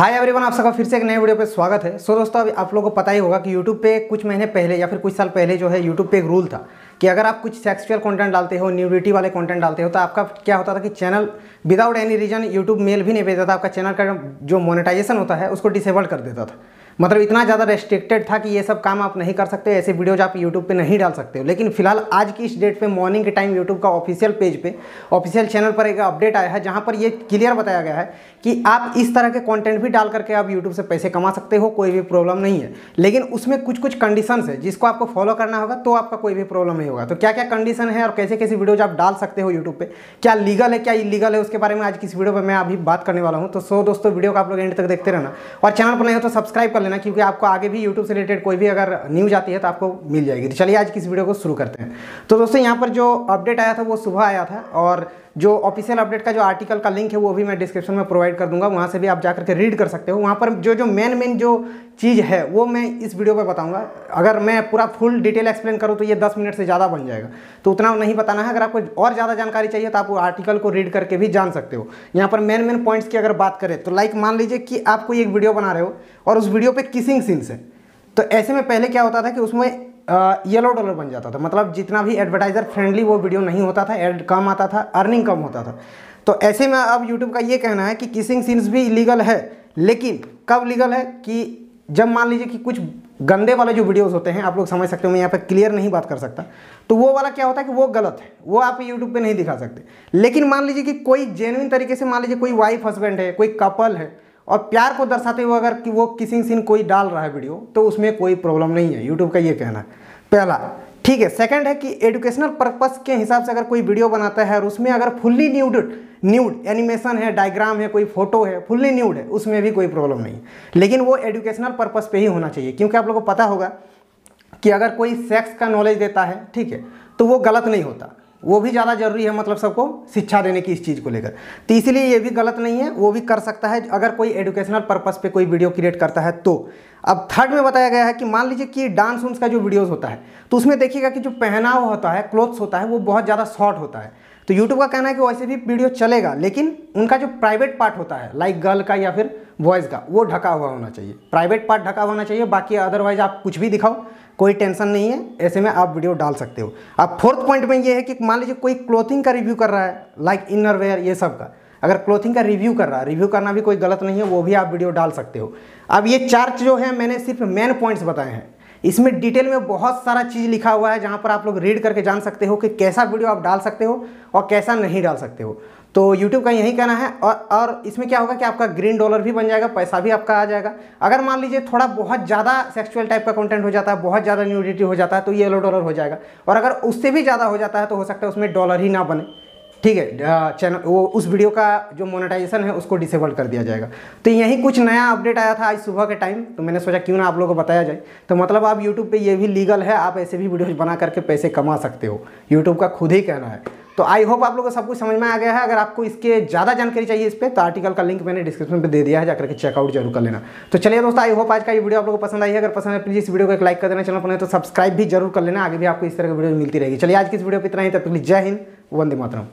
hi everyone आप सबका फिर से एक नए वीडियो पे स्वागत है सो so, दोस्तों अभी आप लोगों को पता ही होगा कि यूट्यूब पे कुछ महीने पहले या फिर कुछ साल पहले जो है यूट्यूब पे एक रूल था कि अगर आप कुछ सेक्सुअल कंटेंट डालते हो न्यूडिटी वाले कंटेंट डालते हो तो आपका क्या होता था कि channel without any reason YouTube mail भी नहीं भेजता था आपका चैनल का जो मोनिटाइजेशन होता है उसको डिसेबल कर देता था मतलब इतना ज़्यादा रेस्ट्रिक्टेड था कि ये सब काम आप नहीं कर सकते ऐसे वीडियोज आप यूट्यूब पे नहीं डाल सकते हो लेकिन फिलहाल आज की इस डेट पे मॉर्निंग के टाइम यूट्यूब का ऑफिशियल पेज पे ऑफिशियल चैनल पर एक अपडेट आया है जहाँ पर ये क्लियर बताया गया है कि आप इस तरह के कॉन्टेंट भी डाल करके आप यूट्यूब से पैसे कमा सकते हो कोई भी प्रॉब्लम नहीं है लेकिन उसमें कुछ कुछ कंडीशन है जिसको आपको फॉलो करना होगा तो आपका कोई भी प्रॉब्लम नहीं होगा तो क्या क्या कंडीशन है और कैसे कैसे वीडियोज आप डाल सकते हो यूट्यूब पर क्या लीगल है क्या इलीगल है उसके बारे में आज किस वीडियो पर मैं अभी बात करने वाला हूँ तो सो दोस्तों वीडियो को आप लोग एंड तक देखते रहना और चैनल पर नहीं हो तो सब्सक्राइब कर लेना देना क्योंकि आपको आगे भी यूट्यूब से रिलेटेड कोई भी अगर न्यूज आती है तो आपको मिल जाएगी तो चलिए आज किस वीडियो को शुरू करते हैं तो दोस्तों यहाँ पर जो अपडेट आया था वो सुबह आया था और जो ऑफिशियल अपडेट का जो आर्टिकल का लिंक है वो भी मैं डिस्क्रिप्शन में प्रोवाइड कर दूंगा वहाँ से भी आप जाकर के रीड कर सकते हो वहाँ पर जो जो मेन मेन जो चीज़ है वो मैं इस वीडियो पर बताऊंगा अगर मैं पूरा फुल डिटेल एक्सप्लेन करूँ तो ये 10 मिनट से ज़्यादा बन जाएगा तो उतना नहीं बताना है अगर आपको और ज़्यादा जानकारी चाहिए तो आप आर्टिकल को रीड करके भी जान सकते हो यहाँ पर मेन मेन पॉइंट्स की अगर बात करें तो लाइक मान लीजिए कि आप कोई एक वीडियो बना रहे हो और उस वीडियो पर किसिंग सीन्स है तो ऐसे में पहले क्या होता था कि उसमें येलो डॉलर बन जाता था मतलब जितना भी एडवर्टाइज़र फ्रेंडली वो वीडियो नहीं होता था एड कम आता था अर्निंग कम होता था तो ऐसे में अब यूट्यूब का ये कहना है कि किसिंग सीन्स भी लीगल है लेकिन कब लीगल है कि जब मान लीजिए कि कुछ गंदे वाले जो वीडियोस होते हैं आप लोग समझ सकते हो मैं यहाँ पर क्लियर नहीं बात कर सकता तो वो वाला क्या होता है कि वो गलत है वो आप यूट्यूब पे नहीं दिखा सकते लेकिन मान लीजिए कि कोई जेनुइन तरीके से मान लीजिए कोई वाइफ हस्बैंड है कोई कपल है और प्यार को दर्शाते हुए अगर कि वो किसिंग सीन कोई डाल रहा है वीडियो तो उसमें कोई प्रॉब्लम नहीं है यूट्यूब का ये कहना है पहला ठीक है सेकेंड है कि एजुकेशनल पर्पज़ के हिसाब से अगर कोई वीडियो बनाता है और उसमें अगर फुल्ली न्यूड न्यूड एनिमेशन है डायग्राम है कोई फोटो है फुल्ली न्यूड है उसमें भी कोई प्रॉब्लम नहीं है लेकिन वो एजुकेशनल पर्पज़ पे ही होना चाहिए क्योंकि आप लोगों को पता होगा कि अगर कोई सेक्स का नॉलेज देता है ठीक है तो वो गलत नहीं होता वो भी ज़्यादा जरूरी है मतलब सबको शिक्षा देने की इस चीज़ को लेकर तो इसलिए ये भी गलत नहीं है वो भी कर सकता है अगर कोई एडुकेशनल पर्पज़ पर कोई वीडियो क्रिएट करता है तो अब थर्ड में बताया गया है कि मान लीजिए कि डांस उन्स का जो वीडियोस होता है तो उसमें देखिएगा कि जो पहनाव होता है क्लोथ्स होता है वो बहुत ज़्यादा शॉर्ट होता है तो यूट्यूब का कहना है कि वैसे भी वीडियो चलेगा लेकिन उनका जो प्राइवेट पार्ट होता है लाइक गर्ल का या फिर बॉयज़ का वो ढका हुआ होना चाहिए प्राइवेट पार्ट ढका हुआ होना चाहिए बाकी अदरवाइज आप कुछ भी दिखाओ कोई टेंशन नहीं है ऐसे में आप वीडियो डाल सकते हो अब फोर्थ पॉइंट में ये है कि मान लीजिए कोई क्लोथिंग का रिव्यू कर रहा है लाइक इनर वेयर ये सब का अगर क्लोथिंग का रिव्यू कर रहा है रिव्यू करना भी कोई गलत नहीं है वो भी आप वीडियो डाल सकते हो अब ये चार्ट जो है मैंने सिर्फ मेन पॉइंट्स बताए हैं इसमें डिटेल में बहुत सारा चीज़ लिखा हुआ है जहाँ पर आप लोग रीड करके जान सकते हो कि कैसा वीडियो आप डाल सकते हो और कैसा नहीं डाल सकते हो तो यूट्यूब का यही कहना है और और इसमें क्या होगा कि आपका ग्रीन डॉलर भी बन जाएगा पैसा भी आपका आ जाएगा अगर मान लीजिए थोड़ा बहुत ज़्यादा सेक्सुअल टाइप का कंटेंट हो जाता है बहुत ज़्यादा न्यूडिटी हो जाता है तो येलो डॉलर हो जाएगा और अगर उससे भी ज़्यादा हो जाता है तो हो सकता है उसमें डॉलर ही ना बने ठीक है चैनल वो उस वीडियो का जो मोनेटाइजेशन है उसको डिसेबल कर दिया जाएगा तो यही कुछ नया अपडेट आया था आज सुबह के टाइम तो मैंने सोचा क्यों ना आप लोगों को बताया जाए तो मतलब आप यूट्यूब पे ये भी लीगल है आप ऐसे भी वीडियोज बना करके पैसे कमा सकते हो यूट्यूब का खुद ही कहना है तो आई होप आप लोगों को सब कुछ समझ में आ गया है अगर आपको इसके ज़्यादा जानकारी चाहिए इस पर तो आर्टिकल का लिंक मैंने डिस्क्रिप्शन पे दे दिया है जाकर के चेकआउट जरूर कर लेना तो चलिए दोस्तों आई होप आज का ये वीडियो आप लोगों को पसंद आई है अगर पसंद है प्लीज़ इस वीडियो को एक लाइक कर देना चैनल पर तो सब्सक्राइब भी जरूर कर लेना आगे भी आपको इस तरह की वीडियो मिलती रहेगी चलिए आज की इस वीडियो पर इतना ही तो प्लीज जय हिंद वंदे मातरम